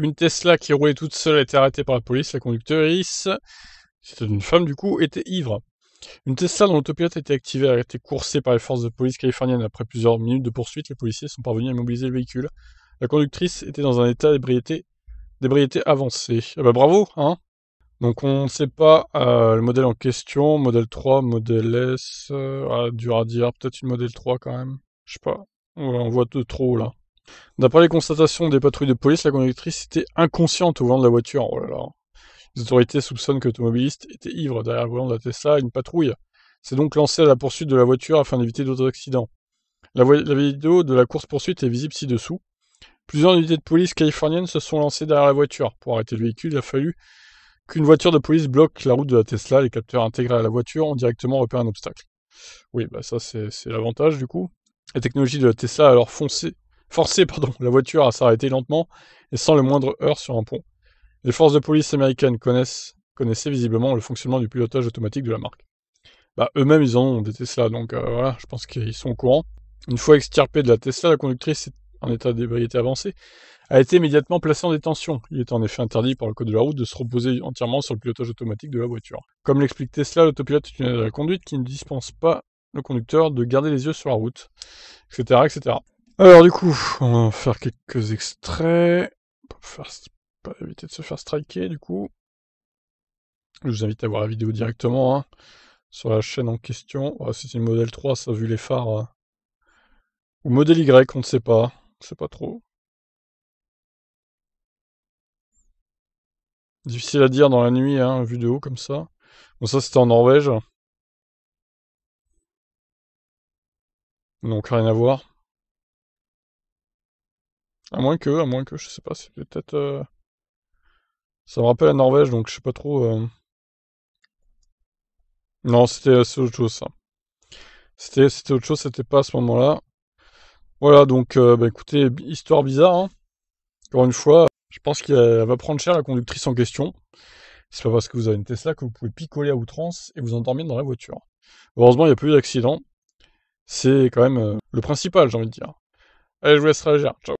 Une Tesla qui roulait toute seule a été arrêtée par la police. La conductrice, c'était une femme du coup, était ivre. Une Tesla dont l'autopilote a été activé a été coursée par les forces de police californiennes. Après plusieurs minutes de poursuite, les policiers sont parvenus à immobiliser le véhicule. La conductrice était dans un état d'ébriété, d'ébriété avancée. Eh ben, bravo, hein Donc on ne sait pas euh, le modèle en question, modèle 3, modèle S, euh, dur à dire, peut-être une modèle 3 quand même. Je sais pas, on voit de trop là. D'après les constatations des patrouilles de police, la conductrice était inconsciente au volant de la voiture. Oh les autorités soupçonnent que l'automobiliste était ivre derrière le volant de la Tesla. Une patrouille s'est donc lancée à la poursuite de la voiture afin d'éviter d'autres accidents. La, vidéo de la course-poursuite est visible ci-dessous. Plusieurs unités de police californiennes se sont lancées derrière la voiture. Pour arrêter le véhicule, il a fallu qu'une voiture de police bloque la route de la Tesla. Les capteurs intégrés à la voiture ont directement repéré un obstacle. Oui, bah ça c'est l'avantage du coup. La technologie de la Tesla a alors foncé forcé pardon, la voiture à s'arrêter lentement et sans le moindre heurt sur un pont. Les forces de police américaines connaissent, connaissaient visiblement le fonctionnement du pilotage automatique de la marque. Bah, eux-mêmes, ils en ont des Tesla, donc euh, voilà, je pense qu'ils sont au courant. Une fois extirpée de la Tesla, la conductrice, en état d'ébriété avancée, a été immédiatement placée en détention. Il est en effet interdit par le code de la route de se reposer entièrement sur le pilotage automatique de la voiture. Comme l'explique Tesla, l'autopilote est une aide à la conduite qui ne dispense pas le conducteur de garder les yeux sur la route, etc. etc. Alors du coup, on va faire quelques extraits. Pour faire, pas éviter de se faire striker du coup. Je vous invite à voir la vidéo directement hein, sur la chaîne en question. Ah, c'est une modèle 3, ça vu les phares. Hein. Ou modèle Y, on ne sait pas. On ne sait pas trop. Difficile à dire dans la nuit, hein, vu de haut comme ça. Bon ça c'était en Norvège. Donc rien à voir. À moins que, à moins que, je sais pas, c'est peut-être. Euh, ça me rappelle la Norvège, donc je sais pas trop. Euh. Non, c'était euh, autre chose, ça. C'était autre chose, c'était pas à ce moment-là. Voilà, donc, bah, écoutez, histoire bizarre. Hein. Encore une fois, je pense qu'elle va prendre cher la conductrice en question. C'est pas parce que vous avez une Tesla que vous pouvez picoler à outrance et vous endormir dans la voiture. Heureusement, il n'y a pas eu d'accident. C'est quand même le principal, j'ai envie de dire. Allez, je vous laisse réagir. Ciao.